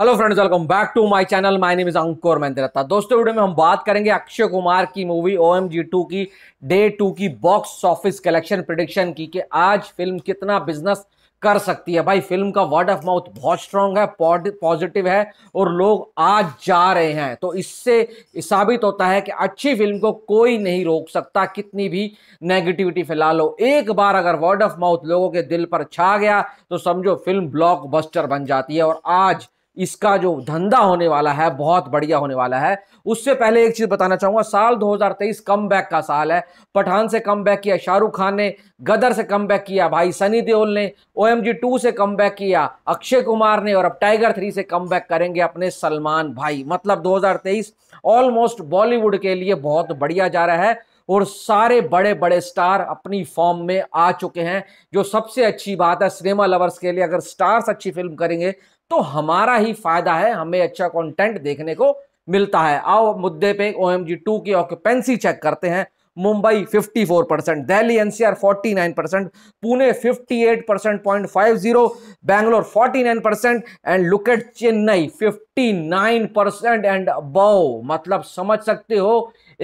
hello friends welcome back to my channel my name is Ankur Mehande दोस्तों video में हम बात करेंगे अक्षय कुमार की movie O M G two की डे टू की बॉक्स ऑफिस कलेक्शन प्रिडिक्शन की कि आज फिल्म कितना बिजनेस कर सकती है भाई फिल्म का वर्ड ऑफ माउथ बहुत स्ट्रांग है पॉजिटिव है और लोग आज जा रहे हैं तो इससे साबित होता है कि अच्छी फिल्म को कोई नहीं रोक सकता कितनी भी नेगेटिविटी फैला लो एक बार अगर वर्ड ऑफ माउथ लोगों के दिल पर छा गया तो समझो फिल्म ब्लॉकबस्टर बन जाती है और आज इसका जो धंधा होने वाला है बहुत बढ़िया होने वाला है उससे पहले एक चीज़ बताना चाहूंगा साल 2023 कम बैक का साल है पठान से कम बैक किया शाहरुख खान ने गदर से कम बैक किया भाई सनी देओल ने ओ एम जी टू से कम बैक किया अक्षय कुमार ने और अब टाइगर थ्री से कम बैक करेंगे अपने सलमान भाई मतलब 2023 ऑलमोस्ट बॉलीवुड के लिए बहुत बढ़िया जा रहा है और सारे बड़े बड़े स्टार अपनी फॉर्म में आ चुके हैं जो सबसे अच्छी बात है सिनेमा लवर्स के लिए अगर स्टार्स अच्छी फिल्म करेंगे तो हमारा ही फायदा है हमें अच्छा कंटेंट देखने को मिलता है आओ मुद्दे पे ओ एम जी टू की ऑक्यूपेंसी चेक करते हैं Mumbai 54 percent Delhi NCR 49 percent Pune 58 percent point five zero Bangalore 49 percent and लुकेट चेन्नई 59 परसेंट एंड अबव मतलब समझ सकते हो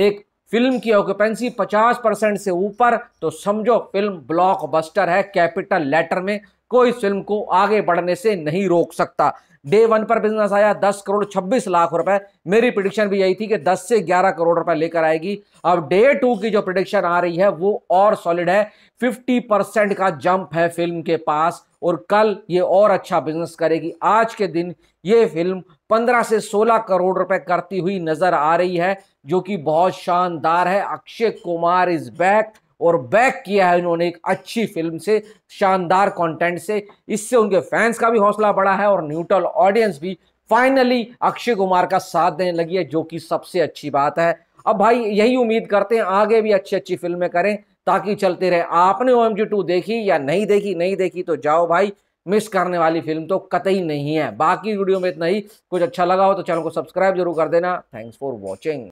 एक फिल्म की ऑक्यूपेंसी 50 परसेंट से ऊपर तो समझो फिल्म ब्लॉकबस्टर है कैपिटल लेटर में कोई फिल्म को आगे बढ़ने से नहीं रोक सकता डे वन पर बिजनेस आया 10 करोड़ 26 लाख रुपए मेरी प्रिडिक्शन भी यही थी कि 10 से 11 करोड़ रुपए लेकर आएगी अब डे टू की जो प्रिडिक्शन आ रही है वो और सॉलिड है 50 परसेंट का जंप है फिल्म के पास और कल ये और अच्छा बिजनेस करेगी आज के दिन ये फिल्म 15 से 16 करोड़ रुपए करती हुई नजर आ रही है जो कि बहुत शानदार है अक्षय कुमार इज बैक और बैक किया है इन्होंने एक अच्छी फिल्म से शानदार कंटेंट से इससे उनके फैंस का भी हौसला बढ़ा है और न्यूट्रल ऑडियंस भी फाइनली अक्षय कुमार का साथ देने लगी है जो कि सबसे अच्छी बात है अब भाई यही उम्मीद करते हैं आगे भी अच्छी अच्छी फिल्में करें ताकि चलते रहे आपने ओ एम जी टू देखी या नहीं देखी नहीं देखी तो जाओ भाई मिस करने वाली फिल्म तो कतई नहीं है बाकी वीडियो में इतना ही कुछ अच्छा लगा हो तो चैनल को सब्सक्राइब जरूर कर देना थैंक्स फॉर वॉचिंग